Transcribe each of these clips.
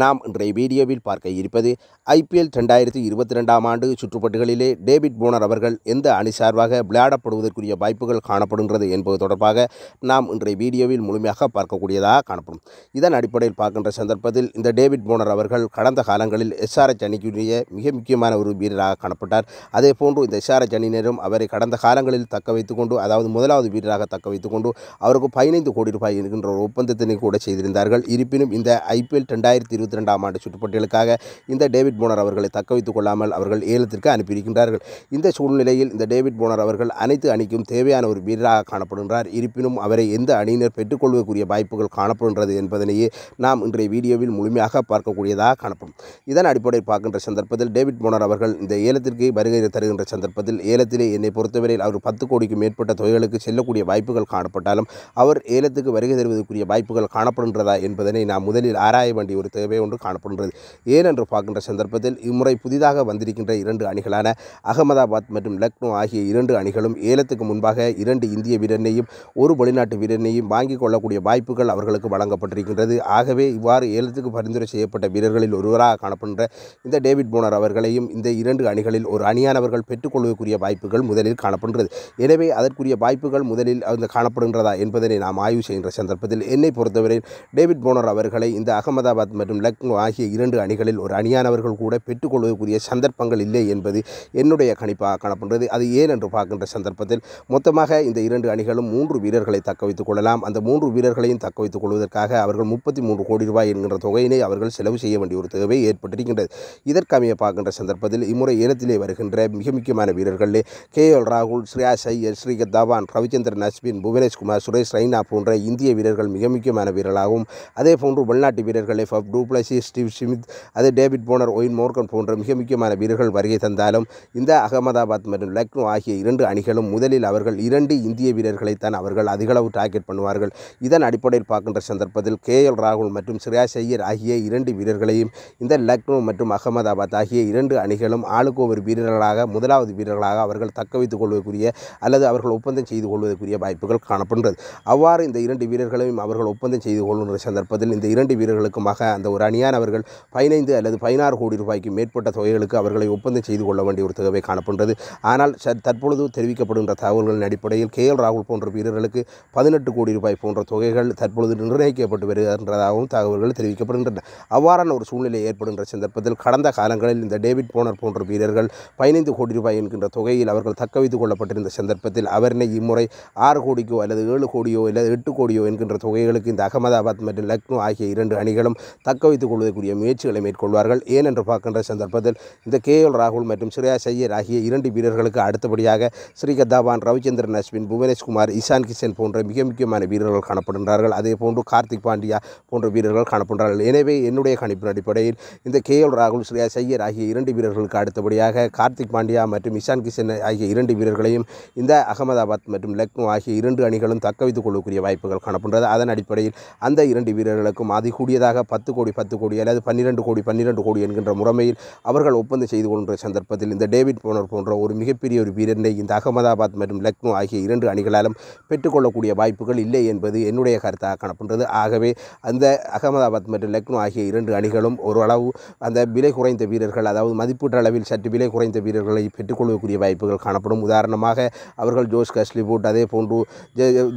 நாம் இன்றைய வீடியோவில் பார்க்க இருப்பது ஐபிஎல் ரெண்டாயிரத்தி இருபத்தி ரெண்டாம் ஆண்டு சுற்றுப்பட்டுகளிலே டேவிட் போனர் அவர்கள் எந்த அணி சார்பாக விளையாடப்படுவதற்குரிய வாய்ப்புகள் காணப்படுகிறது என்பது தொடர்பாக நாம் இன்றைய வீடியோவில் முழுமையாக பார்க்கக்கூடியதாக காணப்படும் இதன் அடிப்படையில் பார்க்கின்ற சந்தர்ப்பத்தில் இந்த டேவிட் போனர் அவர்கள் கடந்த காலங்களில் எஸ்ஆர்எச் அணிக்குரிய மிக முக்கியமான ஒரு வீரராக காணப்பட்டார் அதே போன்று இந்த எஸ்ஆர்எச் அணியினரும் அவரை கடந்த காலங்களில் தக்க வைத்துக்கொண்டு அதாவது முதலாவது வீரராக தக்க வைத்துக்கொண்டு அவருக்கு பதினைந்து கோடி ரூபாய் இருக்கின்ற ஒரு ஒப்பந்தத்தினை கூட செய்திருந்தார்கள் இருப்பினும் இந்த ஐபிஎல் ரெண்டாயிரத்தி இருபத்தி ரெண்டாம் ஆண்டு சுற்றுப்பட்டியலுக்காக இந்த டேவிட் போனர் அவர்களை தக்க வைத்துக் கொள்ளாமல் அவர்கள் ஏலத்திற்கு அனுப்பியிருக்கின்றார்கள் இந்த சூழ்நிலையில் இந்த டேவிட் போனர் அவர்கள் அனைத்து அணிக்கும் தேவையான ஒரு வீரராக காணப்படுகின்றார் இருப்பினும் அவரை எந்த அணியினர் பெற்றுக்கொள்வதற்குரிய வாய்ப்புகள் காணப்படுகின்றது என்பதனையே நாம் இன்றைய வீடியோவில் முழுமையாக பார்க்கக்கூடியதாக காணப்படும் இதன் அடிப்படையில் பார்க்கின்ற சந்தர்ப்பத்தில் டேவிட் போனர் அவர்கள் இந்த ஏலத்திற்கு வருகை தருகின்ற சந்தர்ப்பத்தில் ஏலத்திலே என்னை பொறுத்தவரையில் அவர் பத்து கோடிக்கும் மேற்பட்ட தொகைகளுக்கு செல்லக்கூடிய வாய்ப்புகள் காணப்பட்டாலும் அவர் ஏலத்துக்கு வருகை தருவதற்குரிய வாய்ப்புகள் காணப்படுகின்றதா என்பதனை நாம் முதலில் ஆராய வேண்டிய ஒரு தேவை நிறைவே ஒன்று காணப்படுகிறது ஏனென்று பார்க்கின்ற சந்தர்ப்பத்தில் இம்முறை புதிதாக வந்திருக்கின்ற இரண்டு அணிகளான அகமதாபாத் மற்றும் லக்னோ ஆகிய இரண்டு அணிகளும் ஏலத்துக்கு முன்பாக இரண்டு இந்திய வீரனையும் ஒரு வெளிநாட்டு வீரனையும் வாங்கிக் கொள்ளக்கூடிய வாய்ப்புகள் அவர்களுக்கு வழங்கப்பட்டிருக்கின்றது ஆகவே இவ்வாறு ஏலத்துக்கு பரிந்துரை செய்யப்பட்ட வீரர்களில் ஒருவராக காணப்படுகின்ற இந்த டேவிட் போனர் அவர்களையும் இந்த இரண்டு அணிகளில் ஒரு அணியானவர்கள் பெற்றுக்கொள்வதற்குரிய வாய்ப்புகள் முதலில் காணப்படுகிறது எனவே அதற்குரிய வாய்ப்புகள் முதலில் அந்த காணப்படுகின்றதா என்பதனை நாம் ஆய்வு செய்கின்ற சந்தர்ப்பத்தில் என்னை பொறுத்தவரை டேவிட் போனர் அவர்களை இந்த அகமதாபாத் மற்றும் மற்றும் லக்னோ ஆகிய இரண்டு அணிகளில் ஒரு அணியானவர்கள் கூட பெற்றுக்கொள்வதற்குரிய சந்தர்ப்பங்கள் இல்லை என்பது என்னுடைய கணிப்பாக காணப்படுகிறது அது ஏன் என்று பார்க்கின்ற சந்தர்ப்பத்தில் மொத்தமாக இந்த இரண்டு அணிகளும் மூன்று வீரர்களை தக்க வைத்துக் கொள்ளலாம் அந்த மூன்று வீரர்களையும் தக்க வைத்துக் கொள்வதற்காக அவர்கள் முப்பத்தி மூன்று கோடி ரூபாய் என்கின்ற தொகையினை அவர்கள் செலவு செய்ய வேண்டிய ஒரு தேவை ஏற்பட்டிருக்கின்றது இதற்கமைய பார்க்கின்ற சந்தர்ப்பத்தில் இம்முறை ஏலத்திலே வருகின்ற மிக முக்கியமான வீரர்களே கே எல் ராகுல் ஸ்ரேயாஸ் சையர் ஸ்ரீகத் தவான் ரவிச்சந்திரன் அஸ்வின் புவனேஷ்குமார் சுரேஷ் ரைனா போன்ற இந்திய வீரர்கள் மிக முக்கியமான வீரர்களாகவும் அதே போன்று வெளிநாட்டு வீரர்களை ஃபப்டு டூப்ளசி ஸ்டீவ் ஸ்மித் அது டேவிட் போனர் ஒயின் மோர்கன் போன்ற மிக முக்கியமான வீரர்கள் வருகை தந்தாலும் இந்த அகமதாபாத் மற்றும் லக்னோ ஆகிய இரண்டு அணிகளும் முதலில் அவர்கள் இரண்டு இந்திய வீரர்களைத்தான் அவர்கள் அதிகளவு டார்கெட் பண்ணுவார்கள் இதன் அடிப்படையில் பார்க்கின்ற சந்தர்ப்பத்தில் கே எல் ராகுல் மற்றும் சிராஜ் ஐயர் ஆகிய இரண்டு வீரர்களையும் இந்த லக்னோ மற்றும் அகமதாபாத் ஆகிய இரண்டு அணிகளும் ஆளுக்கு ஒரு வீரர்களாக முதலாவது வீரர்களாக அவர்கள் தக்க வைத்துக் கொள்வதற்குரிய அல்லது அவர்கள் ஒப்பந்தம் செய்து கொள்வதற்குரிய வாய்ப்புகள் காணப்படுகிறது அவ்வாறு இந்த இரண்டு வீரர்களையும் அவர்கள் ஒப்பந்தம் செய்து கொள்ளுகின்ற சந்தர்ப்பத்தில் இந்த இரண்டு வீரர்களுக்குமாக அந்த ஒரு அணியானவர்கள் பதினைந்து அல்லது பதினாறு கோடி ரூபாய்க்கு மேற்பட்ட தொகைகளுக்கு அவர்களை ஒப்பந்தம் செய்து கொள்ள வேண்டிய ஒரு தொகை காணப்படுகிறது ஆனால் தற்பொழுது தெரிவிக்கப்படுகின்ற தகவல்களின் அடிப்படையில் கே எல் ராகுல் போன்ற வீரர்களுக்கு பதினெட்டு கோடி ரூபாய் போன்ற தொகைகள் தற்பொழுது நிர்ணயிக்கப்பட்டு வருகின்றதாகவும் தகவல்கள் தெரிவிக்கப்படுகின்றன அவ்வாறான ஒரு சூழ்நிலை ஏற்படுகின்ற சந்தர்ப்பத்தில் கடந்த காலங்களில் இந்த டேவிட் போனர் போன்ற வீரர்கள் பதினைந்து கோடி ரூபாய் என்கின்ற தொகையில் அவர்கள் தக்க வைத்துக் கொள்ளப்பட்டிருந்த சந்தர்ப்பத்தில் அவரினை இம்முறை ஆறு கோடிக்கோ அல்லது ஏழு கோடியோ அல்லது எட்டு கோடியோ என்கின்ற தொகைகளுக்கு இந்த அகமதாபாத் மற்றும் லக்னோ ஆகிய இரண்டு அணிகளும் தக்க தக்க வைத்துக் கொள்வதற்குரிய முயற்சிகளை மேற்கொள்வார்கள் ஏனென்று பார்க்கின்ற சந்தர்ப்பத்தில் இந்த கே எல் ராகுல் மற்றும் ஸ்ரேயா ஐயர் ஆகிய இரண்டு வீரர்களுக்கு அடுத்தபடியாக ஸ்ரீகதாபான் ரவிச்சந்திரன் அஸ்வின் புவனேஷ்குமார் இசான் கிஷன் போன்ற மிக முக்கியமான வீரர்கள் காணப்படுகின்றார்கள் அதே போன்று கார்த்திக் பாண்டியா போன்ற வீரர்கள் காணப்படுகிறார்கள் எனவே என்னுடைய கணிப்பின் அடிப்படையில் இந்த கே எல் ராகுல் ஸ்ரேயா ஐயர் ஆகிய இரண்டு வீரர்களுக்கு அடுத்தபடியாக கார்த்திக் பாண்டியா மற்றும் இஷான் கிஷன் ஆகிய இரண்டு வீரர்களையும் இந்த அகமதாபாத் மற்றும் லக்னோ ஆகிய இரண்டு அணிகளும் தக்க வைத்துக் கொள்ளக்கூடிய வாய்ப்புகள் காணப்படுகிறது அதன் அடிப்படையில் அந்த இரண்டு வீரர்களுக்கும் அதிகூடியதாக பத்து கோடி கோடி பத்து கோடி அல்லது பன்னிரெண்டு கோடி பன்னிரெண்டு கோடி என்கின்ற முறைமையில் அவர்கள் ஒப்பந்தம் செய்து கொள்கின்ற சந்தர்ப்பத்தில் இந்த டேவிட் போனர் போன்ற ஒரு மிகப்பெரிய ஒரு வீரனை இந்த அகமதாபாத் மற்றும் லக்னோ ஆகிய இரண்டு அணிகளாலும் பெற்றுக்கொள்ளக்கூடிய வாய்ப்புகள் இல்லை என்பது என்னுடைய கருத்தாக காணப்படுகிறது ஆகவே அந்த அகமதாபாத் மற்றும் லக்னோ ஆகிய இரண்டு அணிகளும் ஓரளவு அந்த விலை குறைந்த வீரர்கள் அதாவது மதிப்பீட்டு அளவில் சற்று விலை குறைந்த வீரர்களை பெற்றுக்கொள்ளக்கூடிய வாய்ப்புகள் காணப்படும் உதாரணமாக அவர்கள் ஜோஷ் கஸ்லிபூட் அதே போன்று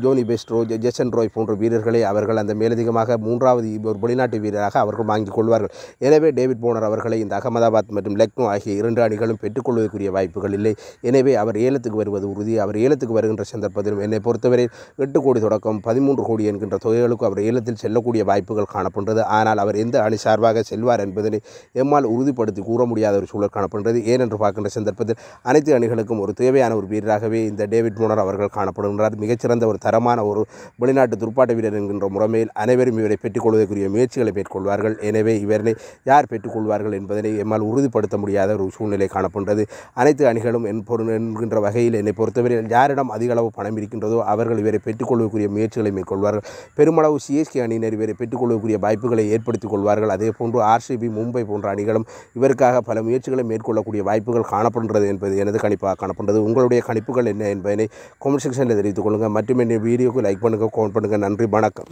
ஜோனி பெஸ்ட்ரோ ஜெசன் ரோய் போன்ற வீரர்களை அவர்கள் அந்த மேலதிகமாக மூன்றாவது ஒரு வெளிநாட்டு வீரராக அவர்கள் வாங்கிக் கொள்வார்கள் எனவே டேவிட் போனர் அவர்களை இந்த அகமதாபாத் மற்றும் லக்னோ ஆகிய இரண்டு அணிகளும் பெற்றுக்கொள்வதற்குரிய வாய்ப்புகள் இல்லை எனவே அவர் ஏலத்துக்கு வருவது உறுதி அவர் ஏலத்துக்கு வருகின்ற சந்தர்ப்பத்திலும் என்னை பொறுத்தவரை எட்டு கோடி தொடக்கம் பதிமூன்று கோடி என்கின்ற தொகைகளுக்கு அவர் ஏலத்தில் செல்லக்கூடிய வாய்ப்புகள் காணப்படுகிறது ஆனால் அவர் எந்த அணி சார்பாக செல்வார் என்பதனை எம்மால் உறுதிப்படுத்தி கூற முடியாத ஒரு சூழல் காணப்படுகிறது ஏனென்று பார்க்கின்ற சந்தர்ப்பத்தில் அனைத்து அணிகளுக்கும் ஒரு தேவையான ஒரு வீரராகவே இந்த டேவிட் மோனர் அவர்கள் காணப்படுகின்றார் மிகச்சிறந்த ஒரு தரமான ஒரு வெளிநாட்டு துப்பாட்ட வீரர் என்கின்ற முறைமையில் அனைவரும் இவரை பெற்றுக்கொள்வதற்குரிய முயற்சிகளை மேற்கொள்வார் செய்வார்கள் எனவே இவரை யார் பெற்றுக்கொள்வார்கள் என்பதனை எம்மால் உறுதிப்படுத்த முடியாத ஒரு சூழ்நிலை காணப்படுகிறது அனைத்து அணிகளும் என் என்கின்ற வகையில் என்னை பொறுத்தவரையில் யாரிடம் அதிக அளவு பணம் இருக்கின்றதோ அவர்கள் இவரை பெற்றுக்கொள்ளக்கூடிய முயற்சிகளை மேற்கொள்வார்கள் பெருமளவு சிஎஸ்கே அணியினர் இவரை பெற்றுக்கொள்ளக்கூடிய வாய்ப்புகளை ஏற்படுத்திக் கொள்வார்கள் அதே போன்று ஆர்சிபி மும்பை போன்ற அணிகளும் இவருக்காக பல முயற்சிகளை மேற்கொள்ளக்கூடிய வாய்ப்புகள் காணப்படுகிறது என்பது எனது கணிப்பாக காணப்படுகிறது உங்களுடைய கணிப்புகள் என்ன என்பதனை கொமெண்ட் செக்ஷனில் தெரிவித்துக் கொள்ளுங்கள் மற்றும் என்னை வீடியோக்கு லைக் பண்ணுங்கள் கமெண்ட் பண்ணுங்கள் நன்றி வணக்கம்